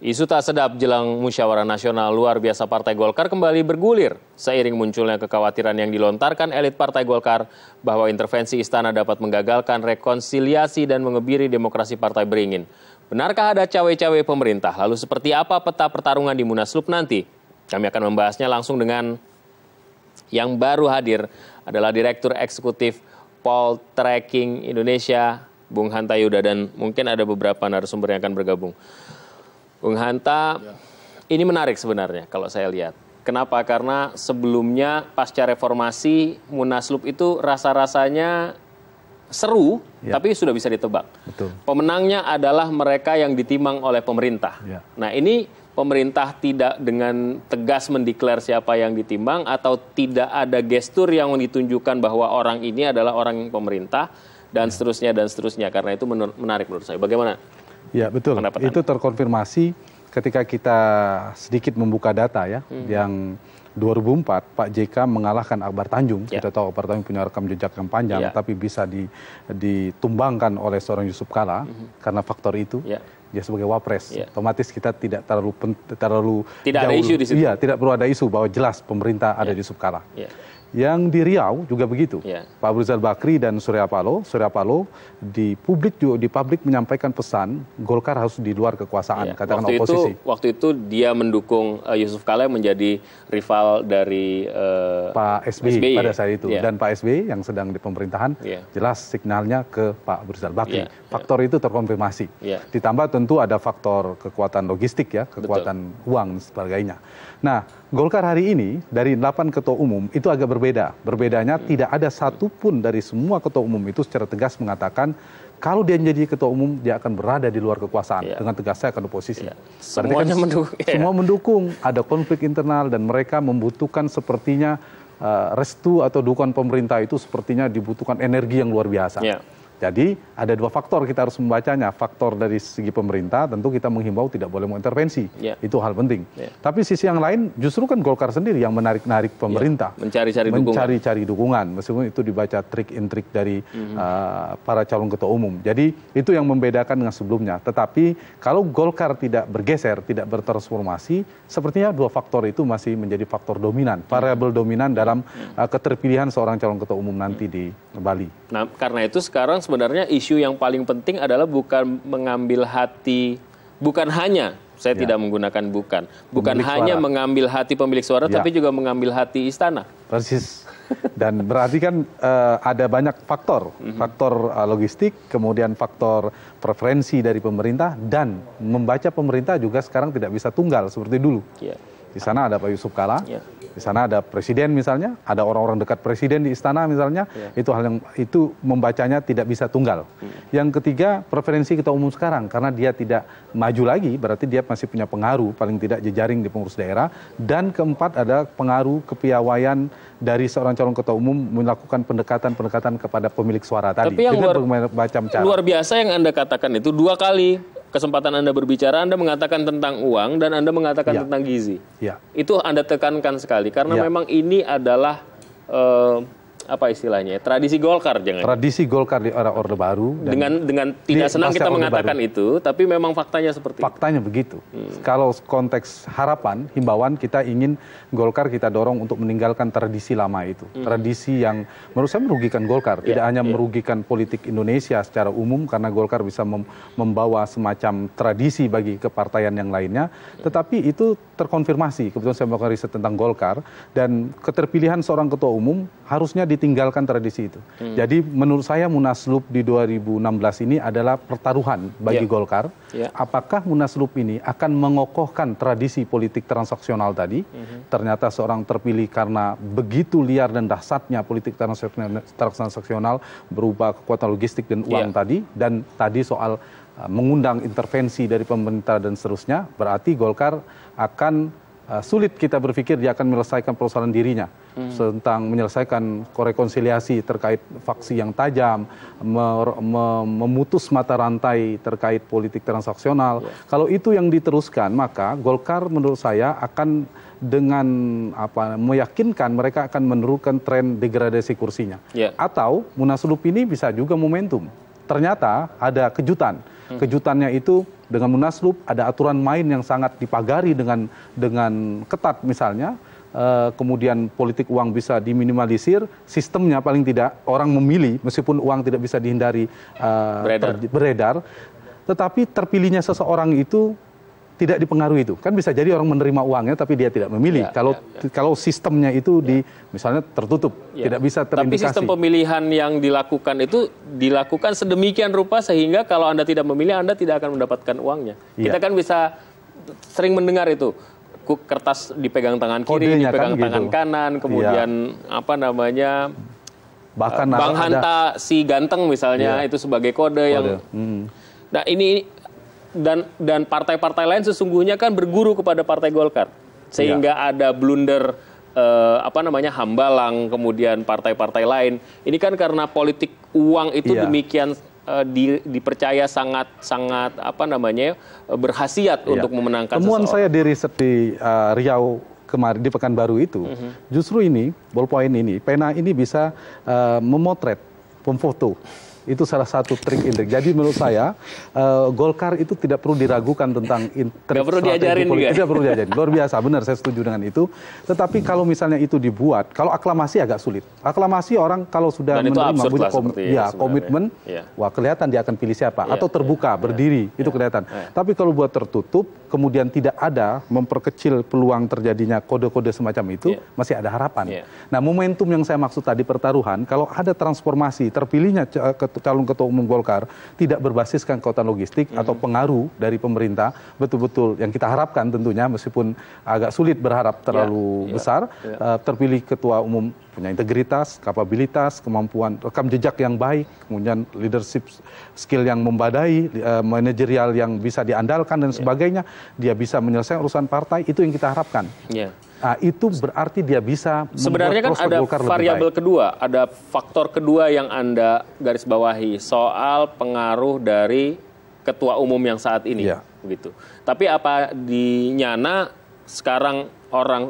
Isu tak sedap jelang musyawarah nasional luar biasa Partai Golkar kembali bergulir seiring munculnya kekhawatiran yang dilontarkan elit Partai Golkar bahwa intervensi istana dapat menggagalkan rekonsiliasi dan mengebiri demokrasi partai beringin. Benarkah ada cawe-cawe pemerintah? Lalu seperti apa peta pertarungan di Munaslup nanti? Kami akan membahasnya langsung dengan yang baru hadir adalah Direktur Eksekutif Paul Tracking Indonesia, Bung Hanta Yuda dan mungkin ada beberapa narasumber yang akan bergabung. Bung Hanta, ya. ini menarik sebenarnya kalau saya lihat. Kenapa? Karena sebelumnya pasca reformasi Munaslup itu rasa-rasanya seru, ya. tapi sudah bisa ditebak. Betul. Pemenangnya adalah mereka yang ditimang oleh pemerintah. Ya. Nah ini pemerintah tidak dengan tegas mendeklar siapa yang ditimbang atau tidak ada gestur yang ditunjukkan bahwa orang ini adalah orang pemerintah dan ya. seterusnya dan seterusnya. Karena itu menarik menurut saya. Bagaimana Ya betul. Pendapat itu terkonfirmasi ketika kita sedikit membuka data ya hmm. yang 2004 Pak JK mengalahkan Akbar Tanjung. Ya. Kita tahu Akbar Tanjung punya rekam jejak yang panjang, ya. tapi bisa di, ditumbangkan oleh seorang Yusuf Kala -hmm. karena faktor itu. ya Ya sebagai wapres, yeah. otomatis kita tidak terlalu terlalu tidak jauh, ada isu di situ. Iya, tidak perlu ada isu bahwa jelas pemerintah yeah. ada ya. di Yusuf Yeah. Yang di Riau juga begitu. Yeah. Pak Abruzal Bakri dan Surya Paloh, Surya Paloh di publik juga di publik menyampaikan pesan Golkar harus di luar kekuasaan, yeah. katakan waktu oposisi. Itu, waktu itu dia mendukung uh, Yusuf Kala menjadi rival dari uh, Pak SBY, SB. pada saat itu yeah. dan Pak SBY yang sedang di pemerintahan yeah. jelas signalnya ke Pak Abruzal Bakri. Yeah. Ya. Faktor yeah. itu terkonfirmasi. Yeah. Ditambah tentu ada faktor kekuatan logistik ya, kekuatan Betul. uang dan sebagainya. Nah, Golkar hari ini dari 8 ketua umum itu agak ber berbeda. Berbedanya tidak ada satupun dari semua ketua umum itu secara tegas mengatakan kalau dia menjadi ketua umum dia akan berada di luar kekuasaan yeah. dengan saya akan oposisi. Yeah. Iya. Kan Semuanya kan mendukung. Yeah. Semua mendukung. Ada konflik internal dan mereka membutuhkan sepertinya uh, restu atau dukungan pemerintah itu sepertinya dibutuhkan energi yang luar biasa. Yeah. Jadi ada dua faktor kita harus membacanya. Faktor dari segi pemerintah tentu kita menghimbau tidak boleh mengintervensi. Yeah. Itu hal penting. Yeah. Tapi sisi yang lain justru kan Golkar sendiri yang menarik-narik ya. pemerintah. Yeah. Mencari-cari dukungan. Mencari-cari dukungan. Meskipun itu dibaca trik intrik dari mm-hmm. uh, para calon ketua umum. Jadi itu yang membedakan dengan sebelumnya. Tetapi kalau Golkar tidak bergeser, tidak bertransformasi, sepertinya dua faktor itu masih menjadi faktor dominan, variabel dominan dalam uh, keterpilihan seorang calon ketua umum nanti di Bali. Nah, karena itu sekarang sebenarnya isu yang paling penting adalah bukan mengambil hati, bukan hanya saya ya. tidak menggunakan bukan, bukan pemilik hanya suara. mengambil hati pemilik suara, ya. tapi juga mengambil hati istana. Persis. Dan berarti kan uh, ada banyak faktor, mhm. faktor uh, logistik, kemudian faktor preferensi dari pemerintah dan membaca pemerintah juga sekarang tidak bisa tunggal seperti dulu. Yeah. Di sana ada Pak Yusuf Kala, Ya. di sana ada presiden misalnya, ada orang-orang dekat presiden di istana misalnya, ya. itu hal yang itu membacanya tidak bisa tunggal. Ya. Yang ketiga, preferensi kita umum sekarang karena dia tidak maju lagi, berarti dia masih punya pengaruh paling tidak jejaring di pengurus daerah dan keempat ada pengaruh kepiawaian dari seorang calon ketua umum melakukan pendekatan-pendekatan kepada pemilik suara tadi. Tapi yang luar, macam cara. luar biasa yang Anda katakan itu dua kali kesempatan Anda berbicara, Anda mengatakan tentang uang dan Anda mengatakan ya. tentang gizi. Ya. Itu Anda tekankan sekali karena ya. memang ini adalah uh, apa istilahnya ya, tradisi Golkar jangan tradisi Golkar di era Orde Baru dengan dengan tidak senang kita mengatakan Baru. itu tapi memang faktanya seperti faktanya itu. begitu hmm. kalau konteks harapan himbauan kita ingin Golkar kita dorong untuk meninggalkan tradisi lama itu hmm. tradisi yang menurut saya merugikan Golkar ya, tidak hanya yeah. merugikan politik Indonesia secara umum karena Golkar bisa mem membawa semacam tradisi bagi kepartaian yang lainnya hmm. tetapi itu terkonfirmasi kebetulan saya melakukan riset tentang Golkar dan keterpilihan seorang ketua umum harusnya di tinggalkan tradisi itu. Hmm. Jadi menurut saya Munaslup di 2016 ini adalah pertaruhan bagi ya. Golkar. Ya. Apakah Munaslup ini akan mengokohkan tradisi politik transaksional tadi? Hmm. Ternyata seorang terpilih karena begitu liar dan dahsyatnya politik transaksional berupa kekuatan logistik dan uang ya. tadi dan tadi soal eh, mengundang intervensi dari pemerintah dan seterusnya, berarti Golkar akan Eh, sulit kita berpikir dia akan menyelesaikan persoalan dirinya hmm. tentang menyelesaikan korekonsiliasi terkait faksi yang tajam, me me, memutus mata rantai terkait politik transaksional. Yeah. Kalau itu yang diteruskan, maka Golkar menurut saya akan dengan apa meyakinkan mereka akan menurunkan tren degradasi kursinya. Yeah. Atau munaslup ini bisa juga momentum ternyata ada kejutan. Hmm. Kejutannya itu dengan munaslup ada aturan main yang sangat dipagari dengan dengan ketat misalnya. Eh, kemudian politik uang bisa diminimalisir, sistemnya paling tidak orang memilih meskipun uang tidak bisa dihindari eh, beredar, tetapi terpilihnya seseorang itu tidak dipengaruhi itu. Kan bisa jadi orang menerima uangnya tapi dia tidak memilih. Ya, kalau ya, ya. kalau sistemnya itu di misalnya tertutup, ya. tidak bisa terindikasi. Tapi sistem pemilihan yang dilakukan itu dilakukan sedemikian rupa sehingga kalau Anda tidak memilih Anda tidak akan mendapatkan uangnya. Ya. Kita kan bisa sering mendengar itu kertas dipegang tangan kiri, Kodenya kan dipegang kan tangan gitu. kanan, ya. kemudian ya. apa namanya bahkan eh, Bang ada, si ganteng misalnya ya. itu sebagai kode, kode. yang hmm. Nah, ini dan dan partai-partai lain sesungguhnya kan berguru kepada Partai Golkar sehingga ya. ada blunder eh, apa namanya Hambalang kemudian partai-partai lain ini kan karena politik uang itu ya. demikian eh, di, dipercaya sangat sangat apa namanya eh, berhasiat ya. untuk memenangkan temuan saya di riset di uh, Riau kemarin di Pekanbaru itu uh mhm. -huh. justru ini ballpoint ini pena ini bisa uh, memotret pemfoto itu salah satu trik intrik. Jadi menurut saya uh, Golkar itu tidak perlu diragukan tentang intrik. Gak perlu diajarin politik. juga. Tidak perlu diajarin. Luar biasa, benar saya setuju dengan itu. Tetapi kalau misalnya itu dibuat, kalau aklamasi agak sulit. Aklamasi orang kalau sudah Dan menerima punya kom ya, komitmen, ya. wah kelihatan dia akan pilih siapa. Ya, Atau terbuka, ya, berdiri, ya, itu iya. kelihatan. Ya. Tapi kalau buat tertutup, kemudian tidak ada memperkecil peluang terjadinya kode-kode semacam itu, ya. masih ada harapan. Ya. Nah momentum yang saya maksud tadi pertaruhan, kalau ada transformasi terpilihnya eh, ke calon ketua umum Golkar tidak berbasiskan kekuatan logistik hmm. atau pengaruh dari pemerintah betul-betul yang kita harapkan tentunya meskipun agak sulit berharap terlalu ya, ya, besar ya. Eh, terpilih ketua umum punya integritas, kapabilitas, kemampuan rekam jejak yang baik, kemudian leadership skill yang membadai, eh, manajerial yang bisa diandalkan dan sebagainya, dia bisa menyelesaikan urusan partai itu yang kita harapkan. Nah, itu berarti dia bisa Sebenarnya kan ada variabel kedua, ada faktor kedua yang Anda garis bawahi soal pengaruh dari ketua umum yang saat ini ya. gitu. Tapi apa di Nyana sekarang orang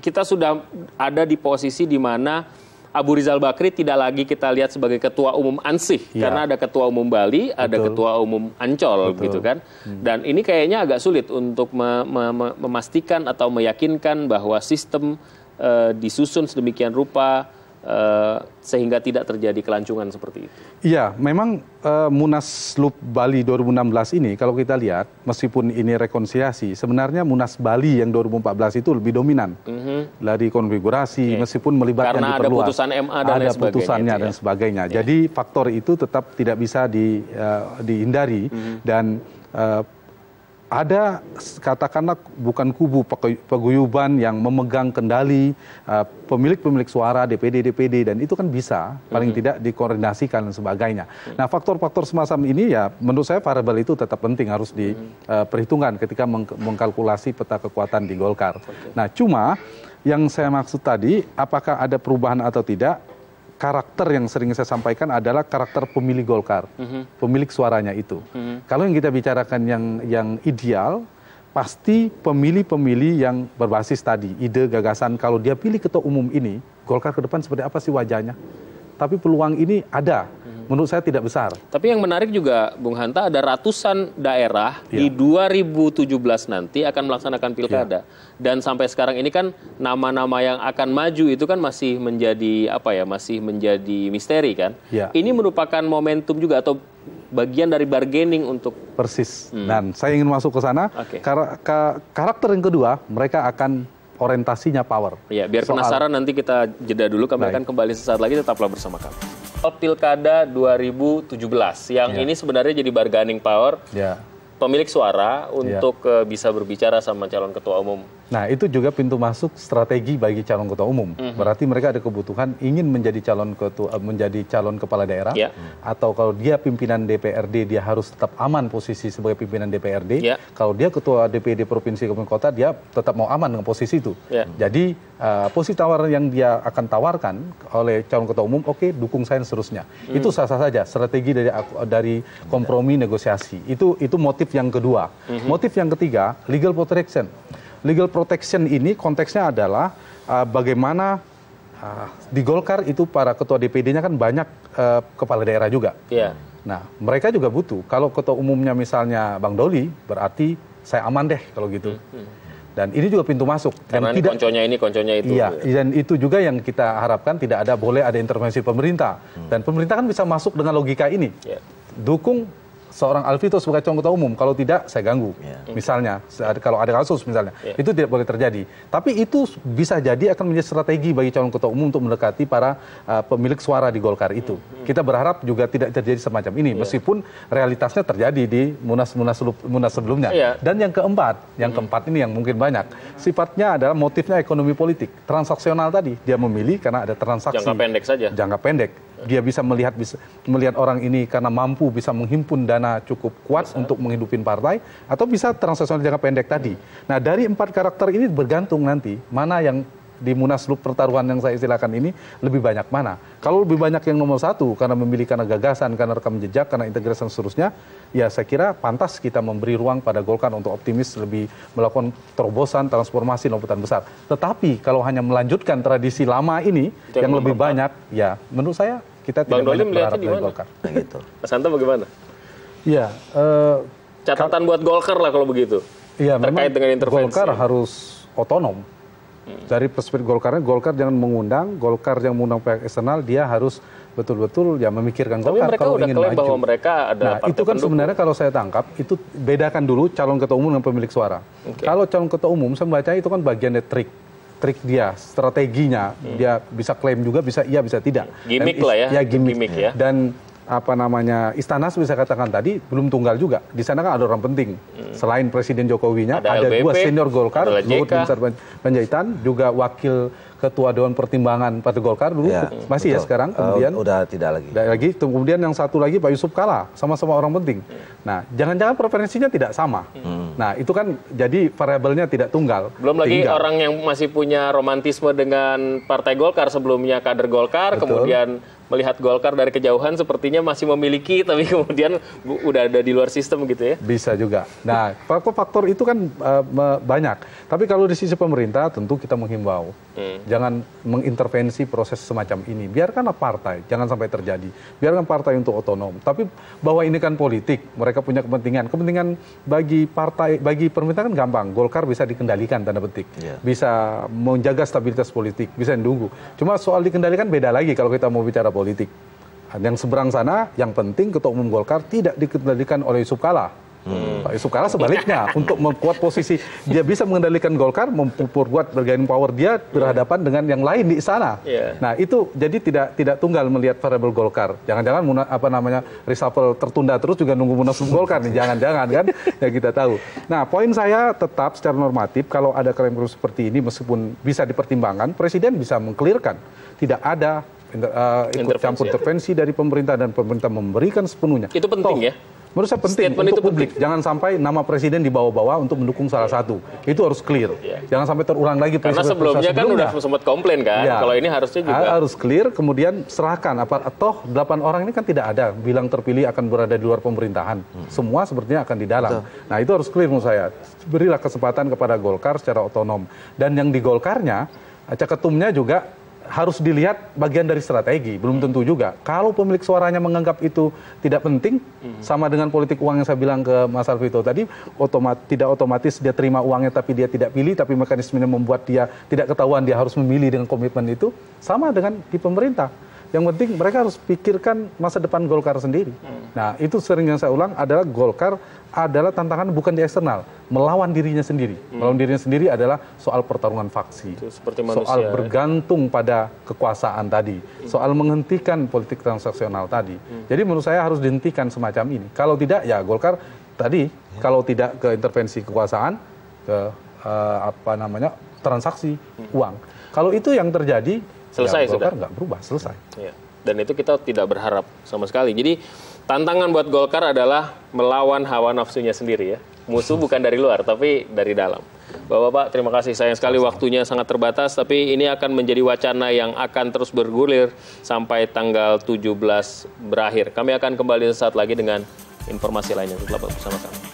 kita sudah ada di posisi di mana Abu Rizal Bakri tidak lagi kita lihat sebagai ketua umum Ansih ya. karena ada ketua umum Bali, Betul. ada ketua umum Ancol Betul. gitu kan. Hmm. Dan ini kayaknya agak sulit untuk me me memastikan atau meyakinkan bahwa sistem uh, disusun sedemikian rupa Eh, sehingga tidak terjadi kelancungan seperti itu. Iya, memang uh, eh, Munaslup Bali 2016 ini kalau kita lihat meskipun ini rekonsiliasi, sebenarnya Munas Bali yang 2014 itu lebih dominan mm -hmm. dari konfigurasi okay. meskipun melibatkan Karena diperluas. ada putusan MA dan ada sebagainya, putusannya dan ya. sebagainya. Ya. Jadi faktor itu tetap tidak bisa di, uh, dihindari mm -hmm. dan uh, ada katakanlah bukan kubu peguyuban yang memegang kendali eh, pemilik-pemilik uh, suara DPD DPD dan itu kan bisa paling mm -hmm. tidak dikoordinasikan dan sebagainya. Mm -hmm. Nah, faktor-faktor semacam ini ya menurut saya variabel itu tetap penting harus diperhitungkan eh, uh, ketika meng mengkalkulasi peta kekuatan di Golkar. Okay. Nah, cuma yang saya maksud tadi apakah ada perubahan atau tidak karakter yang sering saya sampaikan adalah karakter pemilih Golkar, mm-hmm. pemilik suaranya itu. Mm-hmm. Kalau yang kita bicarakan yang yang ideal, pasti pemilih-pemilih yang berbasis tadi ide gagasan. Kalau dia pilih ketua umum ini, Golkar ke depan seperti apa sih wajahnya? Tapi peluang ini ada menurut saya tidak besar. Tapi yang menarik juga Bung Hanta ada ratusan daerah ya. di 2017 nanti akan melaksanakan pilkada. Ya. Dan sampai sekarang ini kan nama-nama yang akan maju itu kan masih menjadi apa ya, masih menjadi misteri kan. Ya. Ini merupakan momentum juga atau bagian dari bargaining untuk persis. Hmm. Dan saya ingin masuk ke sana. Okay. Kar ka karakter yang kedua, mereka akan orientasinya power. Ya, biar Soal... penasaran nanti kita jeda dulu. Kami Baik. akan kembali sesaat lagi. Tetaplah bersama kami pilkada 2017 yang yeah. ini sebenarnya jadi bargaining power yeah pemilik suara iya. untuk ya. bisa berbicara sama calon ketua umum. Nah, itu juga pintu masuk strategi bagi calon ketua umum. Mm -hmm. Berarti mereka ada kebutuhan ingin menjadi calon ketua eh, menjadi calon kepala daerah ya. atau kalau dia pimpinan DPRD dia harus tetap aman posisi sebagai pimpinan DPRD. Ya. Kalau dia ketua DPD provinsi kabupaten kota dia tetap mau aman dengan posisi itu. Ya. Jadi uh, posisi tawaran yang dia akan tawarkan oleh calon ketua umum oke okay, dukung saya dan seterusnya. Mm. Itu sah-sah saja strategi dari dari kompromi negosiasi. Itu itu motif motif yang kedua. Mm-hmm. Motif yang ketiga, legal protection. Legal protection ini konteksnya adalah uh, bagaimana uh, di Golkar itu para ketua DPD-nya kan banyak uh, kepala daerah juga. Yeah. Nah, mereka juga butuh. Kalau ketua umumnya misalnya Bang Doli, berarti saya aman deh kalau gitu. Mm-hmm dan ini juga pintu masuk karena dan tidak konconya ini konconya itu iya dan itu juga yang kita harapkan tidak ada boleh ada intervensi pemerintah hmm. dan pemerintah kan bisa masuk dengan logika ini yeah. dukung seorang Alvito sebagai ketua umum. Kalau tidak, saya ganggu. Yeah. Ya. Misalnya, kalau ada kasus misalnya, yeah. itu tidak boleh terjadi. Tapi itu bisa jadi akan menjadi strategi bagi calon ketua umum untuk mendekati para uh, pemilik suara di Golkar itu. Mm -hmm. Kita berharap juga tidak terjadi semacam ini, yeah. meskipun realitasnya terjadi di munas-munas munas sebelumnya. Yeah. Dan yang keempat, yang mm -hmm. keempat ini yang mungkin banyak, sifatnya adalah motifnya ekonomi politik, transaksional tadi. Dia memilih karena ada transaksi. Jangka pendek saja. Jangka pendek dia bisa melihat bisa, melihat orang ini karena mampu bisa menghimpun dana cukup kuat Besar. untuk menghidupin partai atau bisa transaksional jangka pendek tadi. Nah, dari empat karakter ini bergantung nanti mana yang di munaslup pertaruhan yang saya istilahkan ini lebih banyak mana. Kalau lebih banyak yang nomor satu karena memilih karena gagasan, karena rekam jejak, karena integrasi dan seterusnya, ya saya kira pantas kita memberi ruang pada Golkar untuk optimis lebih melakukan terobosan, transformasi, lompatan besar. Tetapi kalau hanya melanjutkan tradisi lama ini Jangan yang lebih banyak, ya menurut saya kita Bang tidak Doli melihatnya di mana? Golkar. Nah, gitu. Mas bagaimana? Iya. Uh, Catatan buat Golkar lah kalau begitu. Iya, terkait dengan intervensi. Golkar harus otonom. Hmm. Dari perspektif Golkarnya, Golkar jangan mengundang, Golkar yang mengundang pihak eksternal, dia harus betul-betul ya memikirkan Tapi Golkar mereka kalau udah ingin maju. bahwa mereka ada nah, itu kan pendukung. sebenarnya kalau saya tangkap itu bedakan dulu calon ketua umum dengan pemilik suara. Okay. Kalau calon ketua umum saya membaca itu kan bagian dari trik trik dia, strateginya. Hmm. Dia bisa klaim juga, bisa iya, bisa tidak. Gimik lah ya. Ya gimik. gimik ya. Dan apa namanya istana bisa katakan tadi belum tunggal juga di sana kan ada orang penting hmm. selain presiden Jokowinya ada, ada LBP, dua senior Golkar Luhut bin Panjaitan juga wakil ketua Dewan Pertimbangan Partai Golkar dulu ya, masih ya betul. ya sekarang eh, kemudian uh, udah tidak lagi. Tidak lagi. Kemudian yang satu lagi Pak Yusuf Kala sama-sama orang penting. Ya. Nah, jangan-jangan preferensinya tidak sama. Hmm. Nah, itu kan jadi variabelnya tidak tunggal. Belum lagi tinggal. orang yang masih punya romantisme dengan Partai Golkar sebelumnya kader Golkar, betul. kemudian melihat Golkar dari kejauhan sepertinya masih memiliki tapi kemudian udah ada di luar sistem gitu ya. Bisa juga. Nah, faktor faktor itu kan uh, banyak. Tapi kalau di sisi pemerintah tentu kita menghimbau hmm. jangan mengintervensi proses semacam ini. Biarkanlah partai, jangan sampai terjadi. Biarkan partai untuk otonom. Tapi bahwa ini kan politik, mereka punya kepentingan. Kepentingan bagi partai, bagi pemerintah kan gampang. Golkar bisa dikendalikan tanda petik. Yeah. Bisa menjaga stabilitas politik, bisa nunggu. Cuma soal dikendalikan beda lagi kalau kita mau bicara politik. Yang seberang sana, yang penting Ketua Umum Golkar tidak dikendalikan oleh Yusuf Kala. Hmm. Pak Yusuf Kala sebaliknya untuk memperkuat posisi dia bisa mengendalikan Golkar, memperkuat bargaining power dia berhadapan dengan yang lain di sana. Yeah. Nah itu jadi tidak tidak tunggal melihat variabel Golkar. Jangan-jangan apa namanya reshuffle tertunda terus juga nunggu munaslup Golkar nih. Jangan-jangan kan ya kita tahu. Nah poin saya tetap secara normatif kalau ada klaim seperti ini meskipun bisa dipertimbangkan, Presiden bisa mengklirkan tidak ada inter, uh, ikut intervensi, campur intervensi dari pemerintah dan pemerintah memberikan sepenuhnya. Itu penting Toh, ya. Menurut saya penting Statement untuk publik. Penting. Jangan sampai nama presiden dibawa-bawa untuk mendukung salah iya. satu. Itu harus clear. Yeah. Jangan sampai terulang lagi Karena sebelumnya, sebelumnya kan udah sempat komplain kan. Ya. Kalau ini harusnya juga harus clear kemudian serahkan apa toh 8 orang ini kan tidak ada bilang terpilih akan berada di luar pemerintahan. Hmm. Semua sepertinya akan di dalam. Nah, itu harus clear menurut saya. Berilah kesempatan kepada Golkar secara otonom dan yang di Golkarnya ketumnya juga harus dilihat bagian dari strategi, belum hmm. tentu juga. Kalau pemilik suaranya menganggap itu tidak penting, hmm. sama dengan politik uang yang saya bilang ke Mas Alvito tadi, otomat, tidak otomatis dia terima uangnya tapi dia tidak pilih, tapi mekanismenya membuat dia tidak ketahuan dia harus memilih dengan komitmen itu, sama dengan di pemerintah yang penting mereka harus pikirkan masa depan Golkar sendiri. Hmm. Nah, itu sering yang saya ulang adalah Golkar adalah tantangan bukan di eksternal, melawan dirinya sendiri. Hmm. Melawan dirinya sendiri adalah soal pertarungan faksi, manusia, soal ya. bergantung ya. pada kekuasaan tadi, hmm. soal menghentikan politik transaksional tadi. Hmm. Jadi menurut saya harus dihentikan semacam ini. Kalau tidak ya Golkar tadi ya. kalau tidak ke intervensi kekuasaan ke uh, apa namanya transaksi hmm. uang. Kalau itu yang terjadi selesai ya, Golkar sudah nggak berubah selesai ya. dan itu kita tidak berharap sama sekali jadi tantangan buat Golkar adalah melawan hawa nafsunya sendiri ya musuh bukan dari luar tapi dari dalam Bapak-bapak, terima kasih. Sayang sekali waktunya sangat terbatas, tapi ini akan menjadi wacana yang akan terus bergulir sampai tanggal 17 berakhir. Kami akan kembali sesaat lagi dengan informasi lainnya. Tetap bersama kami.